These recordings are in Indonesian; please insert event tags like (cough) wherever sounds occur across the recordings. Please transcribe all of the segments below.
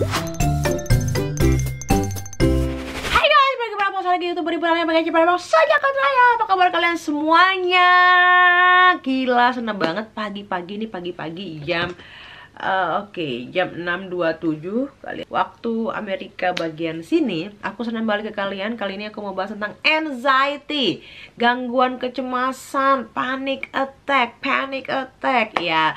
Hai guys, bagaimana kembali lagi di Youtube Ribuan yang Bagaimana Cepet Bang Saja kan apa kabar kalian semuanya? Gila, seneng banget pagi-pagi nih, pagi-pagi jam Uh, Oke, okay, jam 6.27 kali waktu Amerika bagian sini, aku senang balik ke kalian. Kali ini aku mau bahas tentang anxiety, gangguan kecemasan, panic attack, panic attack ya. Yeah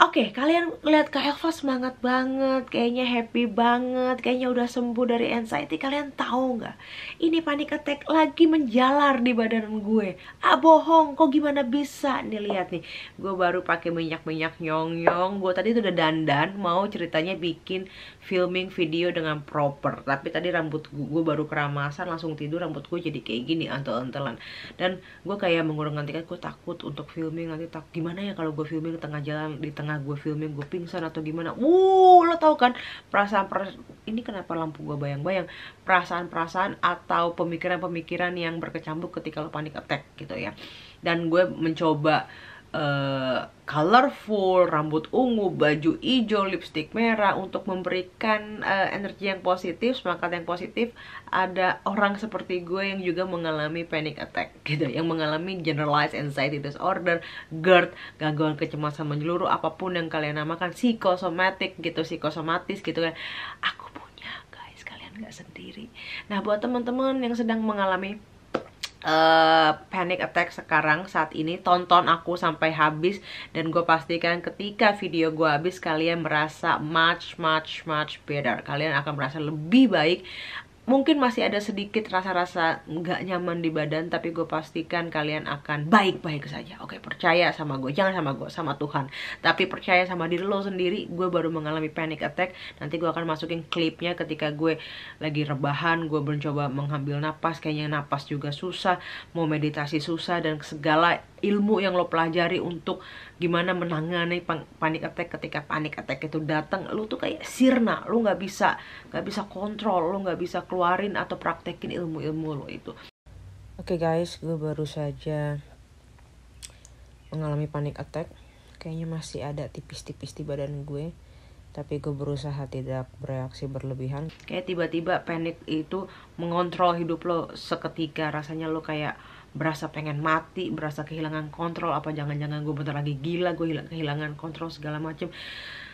Oke, okay, kalian lihat Kak Elva semangat banget, kayaknya happy banget, kayaknya udah sembuh dari anxiety. Kalian tahu nggak? Ini panic attack lagi menjalar di badan gue. Ah bohong, kok gimana bisa? Nih lihat nih, gue baru pakai minyak-minyak nyong-nyong. Gue tadi tuh udah dandan, mau ceritanya bikin filming video dengan proper. Tapi tadi rambut gue, baru keramasan, langsung tidur rambut gue jadi kayak gini antel-antelan. Dan gue kayak mengurung kan gue takut untuk filming nanti tak gimana ya kalau gue filming di tengah jalan di tengah tengah gue filming gue pingsan atau gimana wuh lo tau kan perasaan perasaan ini kenapa lampu gue bayang-bayang perasaan-perasaan atau pemikiran-pemikiran yang berkecambuk ketika lo panik attack gitu ya dan gue mencoba uh, colorful, rambut ungu, baju hijau, lipstick merah untuk memberikan uh, energi yang positif, semangat yang positif. Ada orang seperti gue yang juga mengalami panic attack (laughs) gitu, yang mengalami generalized anxiety disorder, GERD, gangguan kecemasan menyeluruh apapun yang kalian namakan psikosomatik gitu, psikosomatis gitu kan. Aku punya guys, kalian nggak sendiri. Nah, buat teman-teman yang sedang mengalami uh, panic attack sekarang saat ini tonton aku sampai habis dan gue pastikan ketika video gue habis kalian merasa much much much better kalian akan merasa lebih baik mungkin masih ada sedikit rasa-rasa nggak nyaman di badan tapi gue pastikan kalian akan baik-baik saja oke percaya sama gue jangan sama gue sama Tuhan tapi percaya sama diri lo sendiri gue baru mengalami panic attack nanti gue akan masukin klipnya ketika gue lagi rebahan gue mencoba mengambil napas kayaknya napas juga susah mau meditasi susah dan segala ilmu yang lo pelajari untuk gimana menangani panik attack ketika panik attack itu datang lo tuh kayak sirna lo nggak bisa nggak bisa kontrol lo nggak bisa keluarin atau praktekin ilmu-ilmu lo itu oke okay guys gue baru saja mengalami panik attack kayaknya masih ada tipis-tipis di badan gue tapi gue berusaha tidak bereaksi berlebihan kayak tiba-tiba panik itu mengontrol hidup lo seketika rasanya lo kayak berasa pengen mati berasa kehilangan kontrol apa jangan-jangan gue bentar lagi gila gue kehilangan kontrol segala macem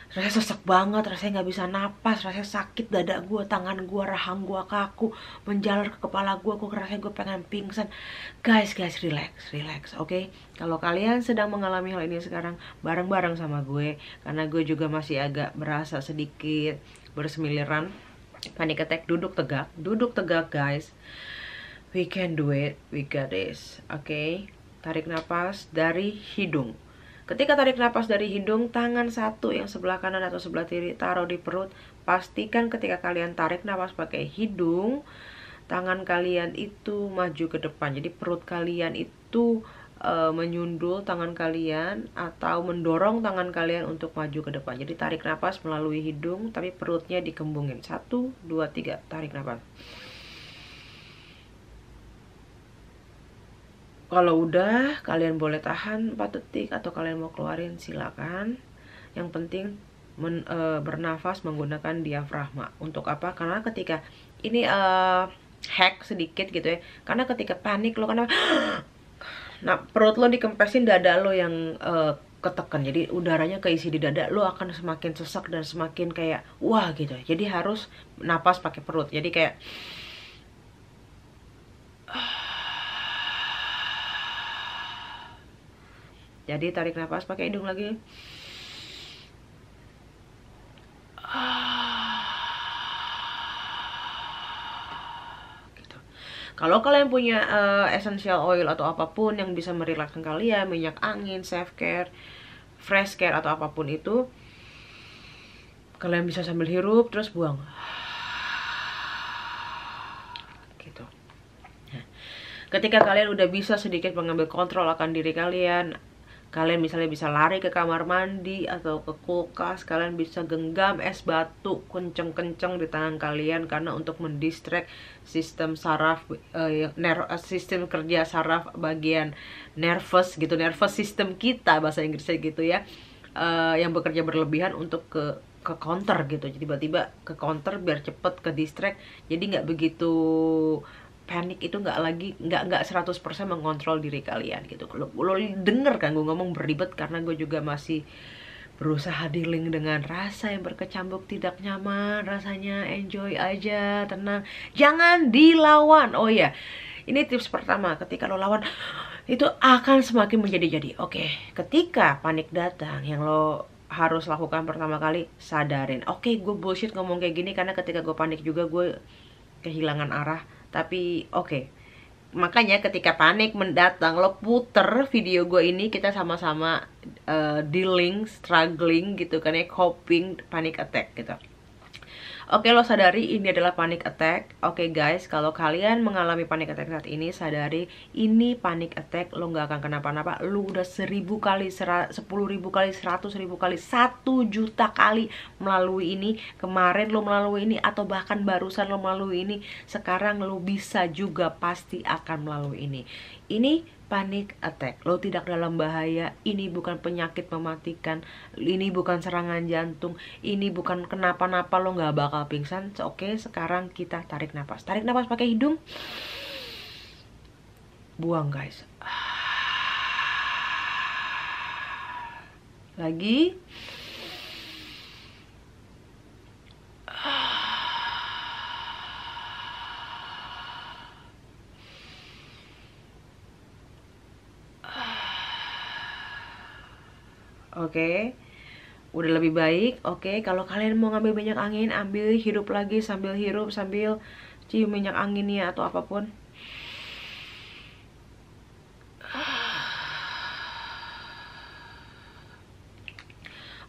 rasanya sesak banget, rasanya nggak bisa napas, rasanya sakit dada gue, tangan gue, rahang gue kaku, menjalar ke kepala gue, aku rasanya gue pengen pingsan. Guys, guys, relax, relax, oke? Okay? Kalau kalian sedang mengalami hal ini sekarang, bareng-bareng sama gue, karena gue juga masih agak berasa sedikit bersemiliran, panik attack, duduk tegak, duduk tegak guys We can do it. We got this. Oke. Okay? Tarik nafas dari hidung. Ketika tarik nafas dari hidung, tangan satu yang sebelah kanan atau sebelah kiri taruh di perut. Pastikan ketika kalian tarik nafas pakai hidung, tangan kalian itu maju ke depan. Jadi perut kalian itu e, menyundul tangan kalian atau mendorong tangan kalian untuk maju ke depan. Jadi tarik nafas melalui hidung, tapi perutnya dikembungin. Satu, dua, tiga, tarik nafas. kalau udah kalian boleh tahan 4 detik atau kalian mau keluarin silakan yang penting men, e, bernafas menggunakan diafragma untuk apa karena ketika ini e, hack sedikit gitu ya karena ketika panik lo karena (gasps) nah perut lo dikempesin dada lo yang e, ketekan jadi udaranya keisi di dada lo akan semakin sesak dan semakin kayak wah gitu jadi harus napas pakai perut jadi kayak jadi tarik nafas pakai hidung lagi ah, gitu. Kalau kalian punya uh, essential oil atau apapun yang bisa merilakan kalian, minyak angin, self care, fresh care atau apapun itu, kalian bisa sambil hirup terus buang. Gitu. Nah, ketika kalian udah bisa sedikit mengambil kontrol akan diri kalian, kalian misalnya bisa lari ke kamar mandi atau ke kulkas kalian bisa genggam es batu kenceng-kenceng di tangan kalian karena untuk mendistract sistem saraf uh, ner eh, sistem kerja saraf bagian nervous gitu nervous system kita bahasa Inggrisnya gitu ya uh, yang bekerja berlebihan untuk ke ke counter gitu jadi tiba-tiba ke counter biar cepet ke distract jadi nggak begitu panik itu nggak lagi nggak nggak 100% mengontrol diri kalian gitu lo, lo denger kan gue ngomong beribet karena gue juga masih berusaha dealing dengan rasa yang berkecambuk tidak nyaman rasanya enjoy aja tenang jangan dilawan oh ya ini tips pertama ketika lo lawan itu akan semakin menjadi-jadi oke ketika panik datang yang lo harus lakukan pertama kali sadarin oke gue bullshit ngomong kayak gini karena ketika gue panik juga gue kehilangan arah tapi oke okay. makanya ketika panik mendatang lo puter video gue ini kita sama-sama uh, dealing struggling gitu kan ya coping panic attack gitu Oke, lo sadari ini adalah panic attack. Oke guys, kalau kalian mengalami panic attack saat ini, sadari ini panic attack, lo nggak akan kenapa-napa. Lo udah seribu kali, sepuluh ribu kali, seratus ribu kali, satu juta kali melalui ini. Kemarin lo melalui ini, atau bahkan barusan lo melalui ini. Sekarang lo bisa juga pasti akan melalui ini. Ini panic attack. Lo tidak dalam bahaya. Ini bukan penyakit mematikan. Ini bukan serangan jantung. Ini bukan kenapa-napa lo nggak bakal pingsan. Oke, sekarang kita tarik nafas. Tarik nafas pakai hidung. Buang, guys. Lagi. oke okay? udah lebih baik oke okay? kalau kalian mau ngambil minyak angin ambil hirup lagi sambil hirup sambil cium minyak anginnya atau apapun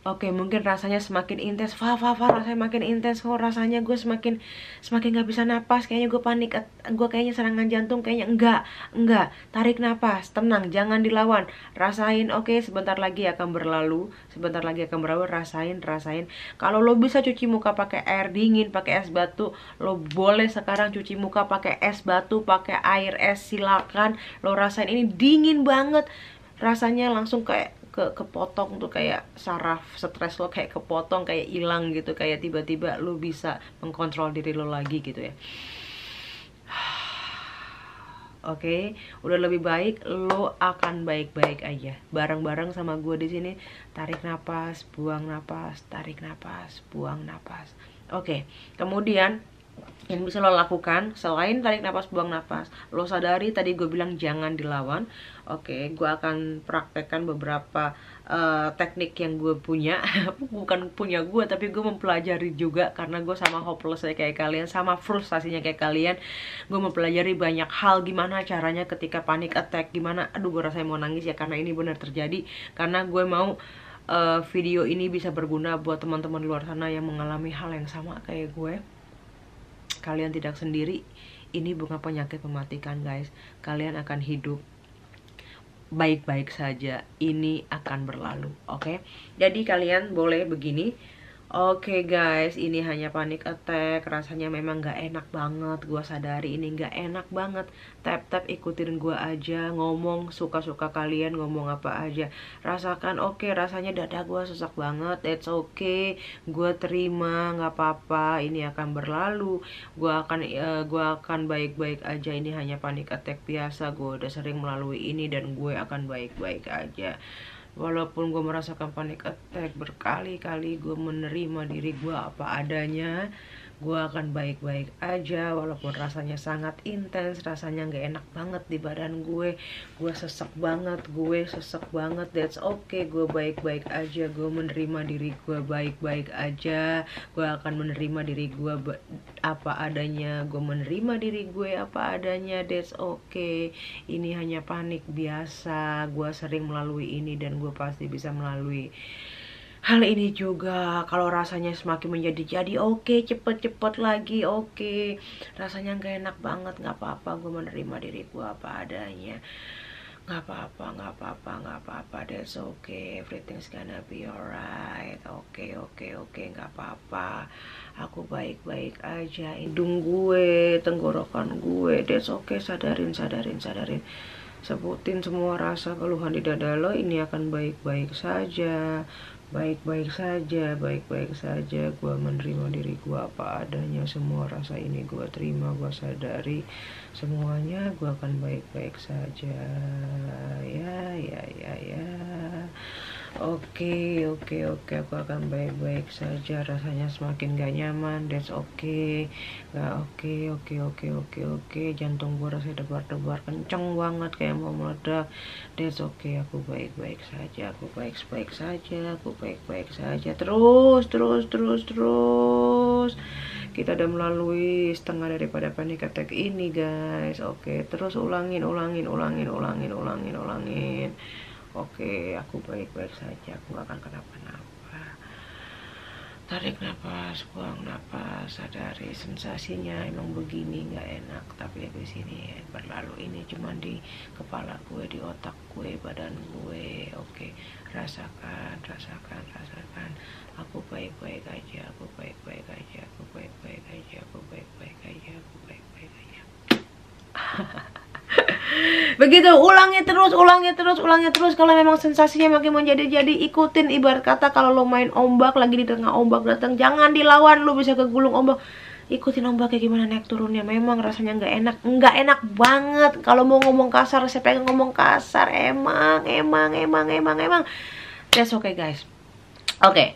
Oke, mungkin rasanya semakin intens. Fa, fa, fa, rasanya makin intens. Oh, rasanya gue semakin semakin nggak bisa napas. Kayaknya gue panik. Eh, gue kayaknya serangan jantung. Kayaknya enggak, enggak. Tarik napas, tenang, jangan dilawan. Rasain, oke, sebentar lagi akan berlalu. Sebentar lagi akan berlalu. Rasain, rasain. Kalau lo bisa cuci muka pakai air dingin, pakai es batu, lo boleh sekarang cuci muka pakai es batu, pakai air es. Silakan, lo rasain ini dingin banget rasanya langsung kayak ke kepotong tuh kayak saraf stres lo kayak kepotong kayak hilang gitu kayak tiba-tiba lo bisa mengkontrol diri lo lagi gitu ya (sighs) Oke, okay? udah lebih baik lo akan baik-baik aja. Bareng-bareng sama gue di sini, tarik napas, buang napas, tarik napas, buang napas. Oke, okay. kemudian yang bisa lo lakukan selain tarik nafas buang nafas lo sadari tadi gue bilang jangan dilawan oke okay, gue akan praktekkan beberapa uh, teknik yang gue punya (laughs) bukan punya gue tapi gue mempelajari juga karena gue sama hopelessnya kayak kalian sama frustasinya kayak kalian gue mempelajari banyak hal gimana caranya ketika panik attack gimana aduh gue rasanya mau nangis ya karena ini benar terjadi karena gue mau uh, video ini bisa berguna buat teman-teman luar sana yang mengalami hal yang sama kayak gue kalian tidak sendiri ini bukan penyakit mematikan guys kalian akan hidup baik-baik saja ini akan berlalu oke okay? jadi kalian boleh begini Oke okay guys, ini hanya panic attack, rasanya memang gak enak banget, Gua sadari ini gak enak banget Tap-tap ikutin gua aja, ngomong suka-suka kalian ngomong apa aja Rasakan oke, okay, rasanya dada gua sesak banget, it's okay, Gua terima, gak apa-apa, ini akan berlalu Gua akan uh, gua akan baik-baik aja, ini hanya panic attack biasa, Gua udah sering melalui ini dan gue akan baik-baik aja walaupun gue merasakan panic attack berkali-kali gue menerima diri gue apa adanya gue akan baik-baik aja walaupun rasanya sangat intens rasanya nggak enak banget di badan gue gue sesek banget gue sesek banget that's okay gue baik-baik aja gue menerima diri gue baik-baik aja gue akan menerima diri gue apa adanya gue menerima diri gue apa adanya that's okay ini hanya panik biasa gue sering melalui ini dan gue pasti bisa melalui Hal ini juga kalau rasanya semakin menjadi jadi oke okay, cepet-cepet lagi oke okay. rasanya gak enak banget gak apa-apa gue menerima diri gue apa adanya Gak apa-apa gak apa-apa gak apa-apa that's okay everything's gonna be alright oke okay, oke okay, oke okay. nggak apa-apa aku baik-baik aja hidung gue tenggorokan gue that's okay sadarin sadarin sadarin Sebutin semua rasa keluhan di dada lo ini akan baik-baik saja Baik-baik saja, baik-baik saja Gue menerima diri gue apa adanya Semua rasa ini gue terima, gue sadari Semuanya gue akan baik-baik saja Ya, ya, ya, ya Oke, okay, oke, okay, oke, okay. aku akan baik-baik saja. Rasanya semakin gak nyaman. That's okay, gak oke, okay, oke, okay, oke, okay, oke, okay, oke. Okay. Jantung gue rasanya debar-debar, kenceng banget kayak mau meledak. That's okay, aku baik-baik saja. Aku baik-baik saja. Aku baik-baik saja. Terus, terus, terus, terus. Kita udah melalui setengah daripada panic attack ini, guys. Oke, okay. terus ulangin, ulangin, ulangin, ulangin, ulangin, ulangin. ulangin Oke, aku baik-baik saja. Aku akan kenapa-napa. Tarik nafas, buang nafas, sadari sensasinya emang begini nggak enak. Tapi di sini berlalu ini cuma di kepala gue, di otak gue, badan gue. Oke, rasakan, rasakan, rasakan. Aku baik-baik aja, aku baik-baik aja, aku baik-baik aja, aku baik begitu ulangi terus ulangi terus ulangi terus kalau memang sensasinya makin menjadi-jadi ikutin ibarat kata kalau lo main ombak lagi di tengah ombak datang jangan dilawan lo bisa kegulung ombak ikutin ombak kayak gimana naik turunnya memang rasanya nggak enak nggak enak banget kalau mau ngomong kasar saya pengen ngomong kasar emang emang emang emang emang that's okay guys oke okay.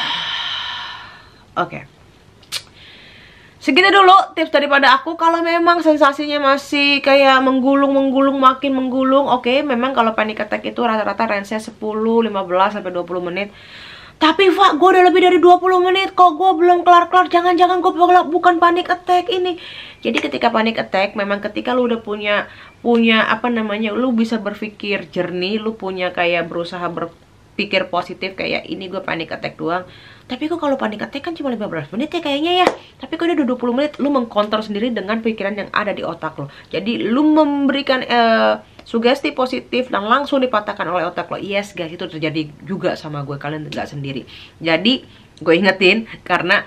(sighs) okay. Segitu dulu tips daripada aku Kalau memang sensasinya masih kayak menggulung-menggulung makin menggulung Oke okay, memang kalau panic attack itu rata-rata range-nya 10, 15, sampai 20 menit tapi Pak, gue udah lebih dari 20 menit kok gue belum kelar-kelar Jangan-jangan gue bukan panic attack ini Jadi ketika panic attack, memang ketika lu udah punya Punya apa namanya, lu bisa berpikir jernih Lu punya kayak berusaha berpikir positif Kayak ini gue panic attack doang tapi kok kalau panik attack kan cuma 15 menit ya kayaknya ya tapi kok udah 20 menit lu mengkontrol sendiri dengan pikiran yang ada di otak lo jadi lu memberikan uh, sugesti positif dan langsung dipatahkan oleh otak lo yes guys itu terjadi juga sama gue kalian nggak sendiri jadi gue ingetin karena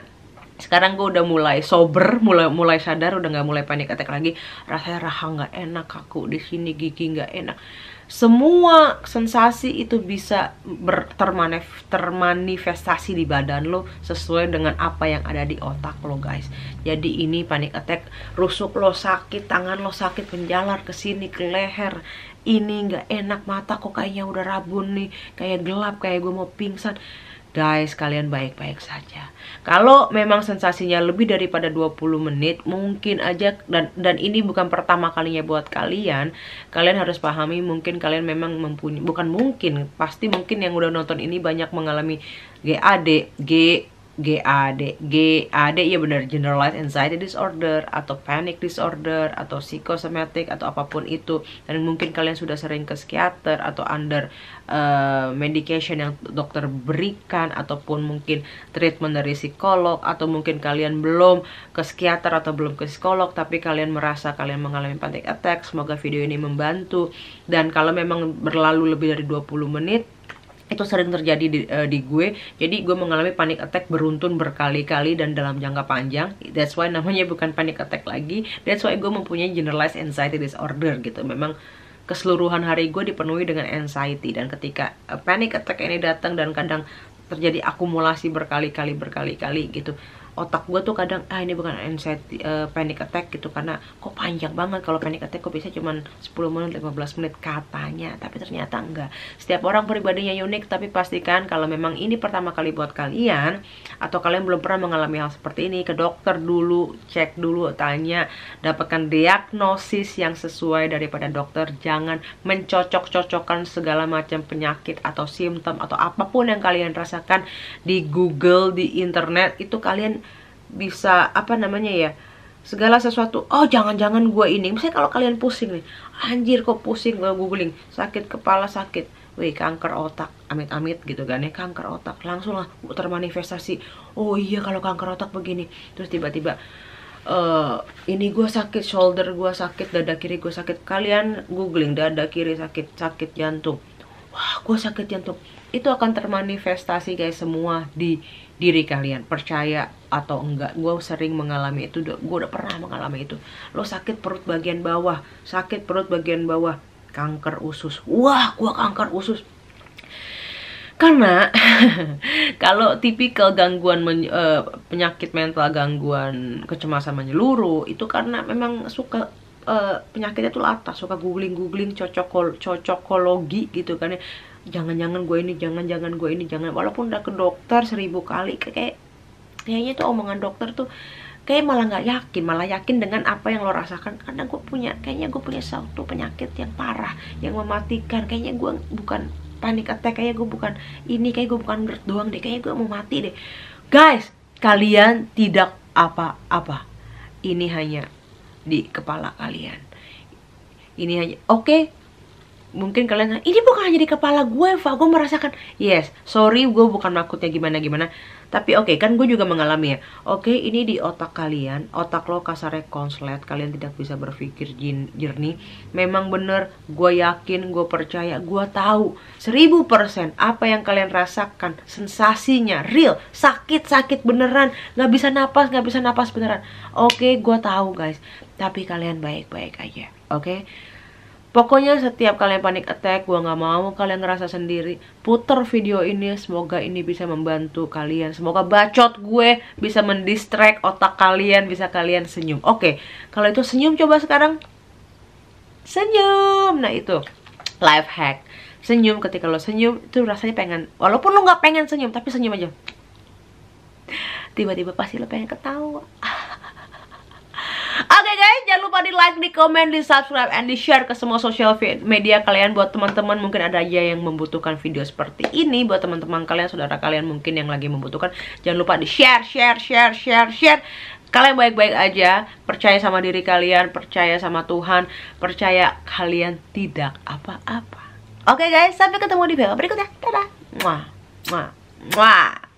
sekarang gue udah mulai sober mulai mulai sadar udah nggak mulai panik attack lagi rasanya rahang nggak enak kaku di sini gigi nggak enak semua sensasi itu bisa bertermanif termanifestasi di badan lo sesuai dengan apa yang ada di otak lo guys jadi ini panik attack rusuk lo sakit tangan lo sakit menjalar ke sini ke leher ini nggak enak mata kok kayaknya udah rabun nih kayak gelap kayak gue mau pingsan guys kalian baik-baik saja kalau memang sensasinya lebih daripada 20 menit mungkin aja dan dan ini bukan pertama kalinya buat kalian kalian harus pahami mungkin kalian memang mempunyai bukan mungkin pasti mungkin yang udah nonton ini banyak mengalami GAD G GAD GAD ya benar generalized anxiety disorder atau panic disorder atau psikosomatik atau apapun itu dan mungkin kalian sudah sering ke psikiater atau under uh, medication yang dokter berikan ataupun mungkin treatment dari psikolog atau mungkin kalian belum ke psikiater atau belum ke psikolog tapi kalian merasa kalian mengalami panic attack semoga video ini membantu dan kalau memang berlalu lebih dari 20 menit itu sering terjadi di, uh, di gue jadi gue mengalami panic attack beruntun berkali-kali dan dalam jangka panjang that's why namanya bukan panic attack lagi that's why gue mempunyai generalized anxiety disorder gitu memang keseluruhan hari gue dipenuhi dengan anxiety dan ketika eh, panic attack ini datang dan kadang terjadi akumulasi berkali-kali berkali-kali gitu otak gue tuh kadang ah ini bukan anxiety uh, panic attack gitu karena kok panjang banget kalau panic attack kok bisa cuma 10 menit 15 menit katanya tapi ternyata enggak setiap orang pribadinya unik tapi pastikan kalau memang ini pertama kali buat kalian atau kalian belum pernah mengalami hal seperti ini ke dokter dulu cek dulu tanya dapatkan diagnosis yang sesuai daripada dokter jangan mencocok-cocokkan segala macam penyakit atau simptom atau apapun yang kalian rasakan di Google di internet itu kalian bisa apa namanya ya segala sesuatu oh jangan-jangan gue ini misalnya kalau kalian pusing nih anjir kok pusing gue googling sakit kepala sakit wih kanker otak amit-amit gitu kan ya kanker otak langsung lah termanifestasi oh iya kalau kanker otak begini terus tiba-tiba uh, ini gue sakit shoulder gue sakit dada kiri gue sakit kalian googling dada kiri sakit sakit jantung wah gue sakit jantung itu akan termanifestasi guys semua di diri kalian percaya atau enggak gue sering mengalami itu gue udah pernah mengalami itu lo sakit perut bagian bawah sakit perut bagian bawah kanker usus wah gue kanker usus karena (laughs) kalau tipikal gangguan men, uh, penyakit mental gangguan kecemasan menyeluruh itu karena memang suka Eh, penyakitnya tuh atas suka googling googling cocok cocokologi gitu kan ya jangan-jangan gue ini jangan-jangan gue ini jangan walaupun udah ke dokter seribu kali kayak kayaknya tuh omongan dokter tuh kayak malah nggak yakin malah yakin dengan apa yang lo rasakan karena gue punya kayaknya gue punya satu penyakit yang parah yang mematikan kayaknya gue bukan panik attack kayaknya gue bukan ini kayak gue bukan GERD doang deh kayaknya gue mau mati deh guys kalian tidak apa-apa ini hanya di kepala kalian ini aja oke okay. mungkin kalian ini bukan hanya di kepala gue Eva gue merasakan yes sorry gue bukan maksudnya gimana gimana tapi oke, okay, kan gue juga mengalami ya. Oke, okay, ini di otak kalian, otak lo kasarnya konslet, kalian tidak bisa berpikir jernih. Memang bener, gue yakin, gue percaya, gue tahu seribu persen apa yang kalian rasakan, sensasinya real, sakit sakit beneran, nggak bisa napas, nggak bisa napas beneran. Oke, okay, gue tahu guys, tapi kalian baik-baik aja, oke? Okay? Pokoknya setiap kalian panic attack, gue gak mau kalian ngerasa sendiri. Puter video ini, semoga ini bisa membantu kalian. Semoga bacot gue bisa mendistract otak kalian, bisa kalian senyum. Oke, kalau itu senyum coba sekarang. Senyum. Nah, itu life hack. Senyum ketika lo senyum itu rasanya pengen walaupun lo gak pengen senyum tapi senyum aja. Tiba-tiba pasti lo pengen ketawa. (laughs) Oke okay guys, jangan lupa di like, di komen, di subscribe, and di share ke semua sosial media kalian buat teman-teman mungkin ada aja yang membutuhkan video seperti ini buat teman-teman kalian, saudara kalian mungkin yang lagi membutuhkan. Jangan lupa di share, share, share, share, share. Kalian baik-baik aja, percaya sama diri kalian, percaya sama Tuhan, percaya kalian tidak apa-apa. Oke okay guys, sampai ketemu di video berikutnya. Dadah. Mwah. Mwah. Mwah.